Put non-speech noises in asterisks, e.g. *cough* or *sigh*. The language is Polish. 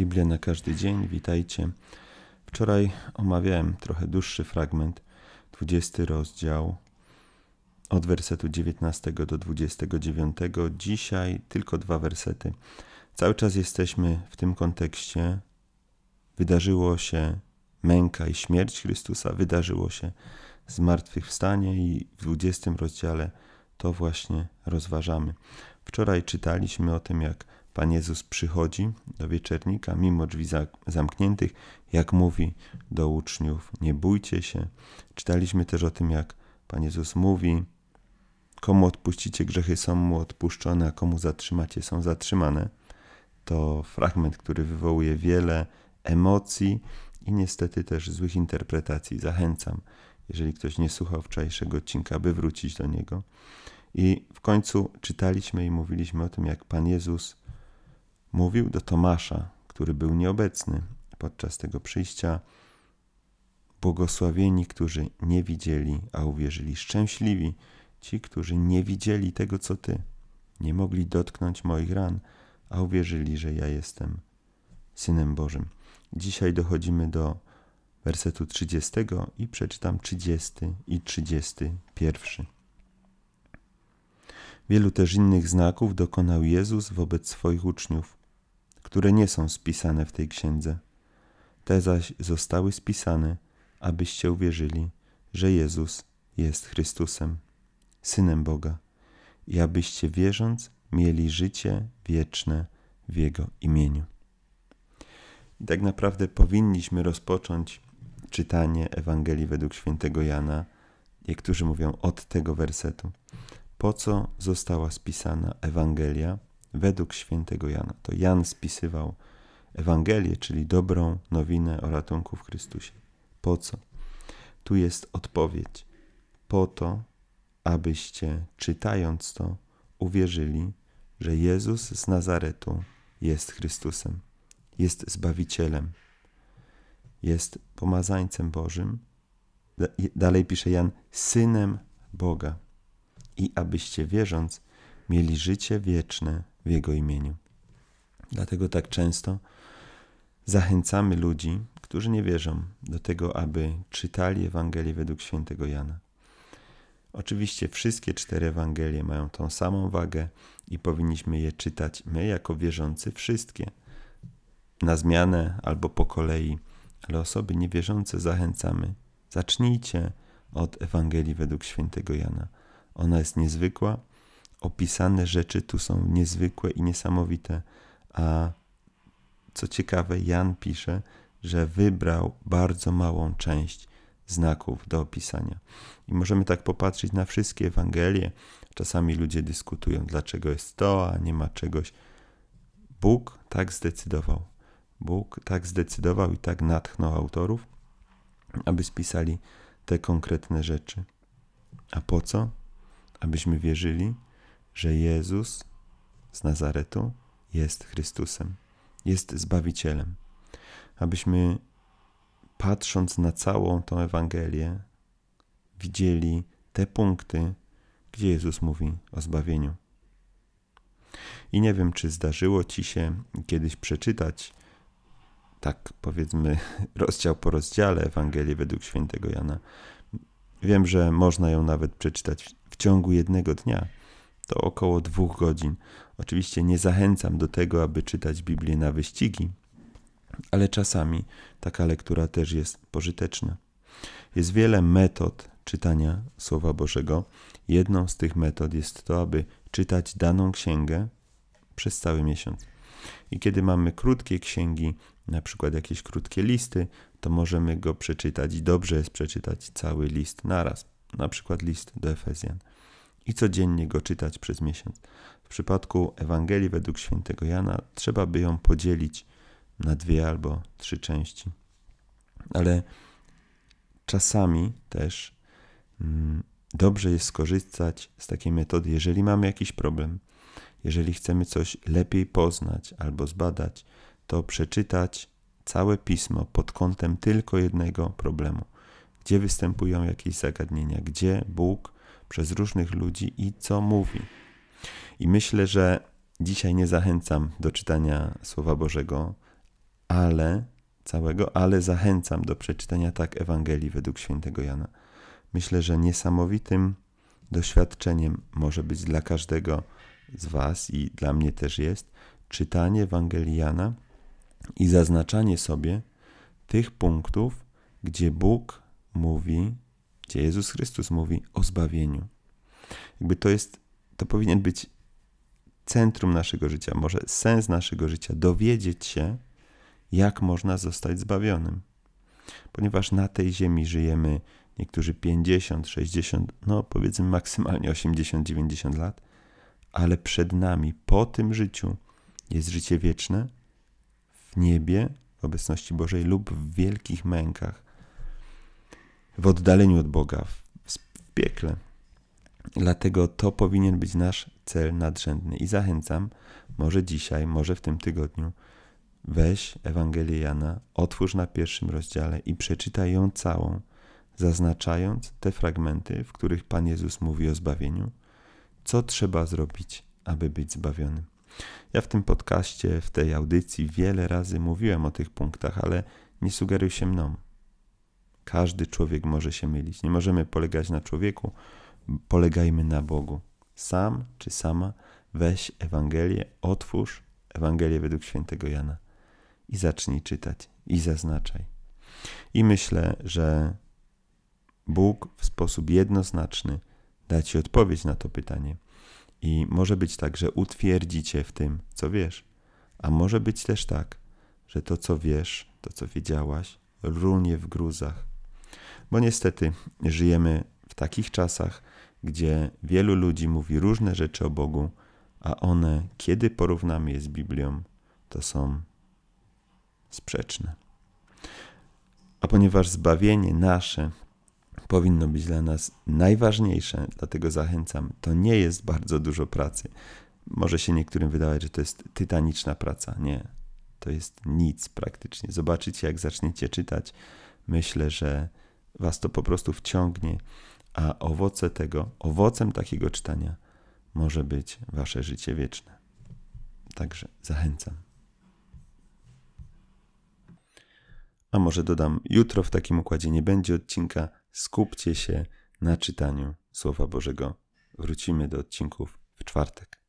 Biblia na każdy dzień, witajcie. Wczoraj omawiałem trochę dłuższy fragment, 20 rozdział od wersetu 19 do 29. Dzisiaj tylko dwa wersety. Cały czas jesteśmy w tym kontekście. Wydarzyło się męka i śmierć Chrystusa, wydarzyło się zmartwychwstanie i w 20 rozdziale to właśnie rozważamy. Wczoraj czytaliśmy o tym, jak Pan Jezus przychodzi do wieczernika, mimo drzwi zamkniętych, jak mówi do uczniów: Nie bójcie się. Czytaliśmy też o tym, jak Pan Jezus mówi: Komu odpuścicie grzechy, są mu odpuszczone, a komu zatrzymacie, są zatrzymane. To fragment, który wywołuje wiele emocji i niestety też złych interpretacji. Zachęcam, jeżeli ktoś nie słuchał wczorajszego odcinka, by wrócić do niego. I w końcu czytaliśmy i mówiliśmy o tym, jak Pan Jezus mówił do Tomasza, który był nieobecny podczas tego przyjścia: Błogosławieni, którzy nie widzieli, a uwierzyli, szczęśliwi ci, którzy nie widzieli tego, co ty, nie mogli dotknąć moich ran, a uwierzyli, że ja jestem synem Bożym. Dzisiaj dochodzimy do wersetu 30 i przeczytam 30 i 31. Wielu też innych znaków dokonał Jezus wobec swoich uczniów które nie są spisane w tej księdze. Te zaś zostały spisane, abyście uwierzyli, że Jezus jest Chrystusem, Synem Boga, i abyście wierząc mieli życie wieczne w Jego imieniu. I tak naprawdę powinniśmy rozpocząć czytanie Ewangelii według świętego Jana, niektórzy mówią od tego wersetu. Po co została spisana Ewangelia? według świętego Jana. To Jan spisywał Ewangelię, czyli dobrą nowinę o ratunku w Chrystusie. Po co? Tu jest odpowiedź. Po to, abyście czytając to uwierzyli, że Jezus z Nazaretu jest Chrystusem, jest Zbawicielem, jest pomazańcem Bożym. Dalej pisze Jan, synem Boga. I abyście wierząc, mieli życie wieczne w Jego imieniu. Dlatego tak często zachęcamy ludzi, którzy nie wierzą, do tego, aby czytali Ewangelię według świętego Jana. Oczywiście wszystkie cztery Ewangelie mają tą samą wagę i powinniśmy je czytać my, jako wierzący, wszystkie na zmianę albo po kolei, ale osoby niewierzące zachęcamy. Zacznijcie od Ewangelii według świętego Jana. Ona jest niezwykła, opisane rzeczy tu są niezwykłe i niesamowite. A co ciekawe, Jan pisze, że wybrał bardzo małą część znaków do opisania. I możemy tak popatrzeć na wszystkie Ewangelie. Czasami ludzie dyskutują, dlaczego jest to, a nie ma czegoś. Bóg tak zdecydował. Bóg tak zdecydował i tak natchnął autorów, aby spisali te konkretne rzeczy. A po co? Abyśmy wierzyli, że Jezus z Nazaretu jest Chrystusem, jest Zbawicielem. Abyśmy patrząc na całą tą Ewangelię, widzieli te punkty, gdzie Jezus mówi o zbawieniu. I nie wiem, czy zdarzyło ci się kiedyś przeczytać, tak powiedzmy, *laughs* rozdział po rozdziale Ewangelii według świętego Jana. Wiem, że można ją nawet przeczytać w ciągu jednego dnia, to około dwóch godzin. Oczywiście nie zachęcam do tego, aby czytać Biblię na wyścigi, ale czasami taka lektura też jest pożyteczna. Jest wiele metod czytania Słowa Bożego. Jedną z tych metod jest to, aby czytać daną księgę przez cały miesiąc. I kiedy mamy krótkie księgi, na przykład jakieś krótkie listy, to możemy go przeczytać i dobrze jest przeczytać cały list naraz, na przykład list do Efezjan i codziennie go czytać przez miesiąc. W przypadku Ewangelii według świętego Jana trzeba by ją podzielić na dwie albo trzy części. Ale czasami też mm, dobrze jest skorzystać z takiej metody, jeżeli mamy jakiś problem, jeżeli chcemy coś lepiej poznać albo zbadać, to przeczytać całe pismo pod kątem tylko jednego problemu, gdzie występują jakieś zagadnienia, gdzie Bóg przez różnych ludzi i co mówi. I myślę, że dzisiaj nie zachęcam do czytania Słowa Bożego, ale całego, ale zachęcam do przeczytania tak Ewangelii według świętego Jana. Myślę, że niesamowitym doświadczeniem może być dla każdego z Was i dla mnie też jest czytanie Ewangelii Jana i zaznaczanie sobie tych punktów, gdzie Bóg mówi gdzie Jezus Chrystus mówi o zbawieniu. Jakby to jest, to powinien być centrum naszego życia, może sens naszego życia, dowiedzieć się, jak można zostać zbawionym. Ponieważ na tej ziemi żyjemy niektórzy 50, 60, no powiedzmy maksymalnie 80, 90 lat, ale przed nami, po tym życiu, jest życie wieczne w niebie, w obecności Bożej lub w wielkich mękach, w oddaleniu od Boga, w, w piekle. Dlatego to powinien być nasz cel nadrzędny. I zachęcam, może dzisiaj, może w tym tygodniu, weź Ewangelię Jana, otwórz na pierwszym rozdziale i przeczytaj ją całą, zaznaczając te fragmenty, w których Pan Jezus mówi o zbawieniu, co trzeba zrobić, aby być zbawionym. Ja w tym podcaście, w tej audycji wiele razy mówiłem o tych punktach, ale nie sugeruj się mną. Każdy człowiek może się mylić. Nie możemy polegać na człowieku, polegajmy na Bogu. Sam czy sama weź Ewangelię, otwórz Ewangelię według świętego Jana i zacznij czytać i zaznaczaj. I myślę, że Bóg w sposób jednoznaczny da Ci odpowiedź na to pytanie. I może być tak, że utwierdzi Cię w tym, co wiesz. A może być też tak, że to, co wiesz, to, co wiedziałaś, runie w gruzach bo niestety żyjemy w takich czasach, gdzie wielu ludzi mówi różne rzeczy o Bogu, a one, kiedy porównamy je z Biblią, to są sprzeczne. A ponieważ zbawienie nasze powinno być dla nas najważniejsze, dlatego zachęcam, to nie jest bardzo dużo pracy. Może się niektórym wydawać, że to jest tytaniczna praca. Nie, to jest nic praktycznie. Zobaczycie, jak zaczniecie czytać. Myślę, że Was to po prostu wciągnie, a owoce tego, owocem takiego czytania może być Wasze życie wieczne. Także zachęcam. A może dodam, jutro w takim układzie nie będzie odcinka. Skupcie się na czytaniu Słowa Bożego. Wrócimy do odcinków w czwartek.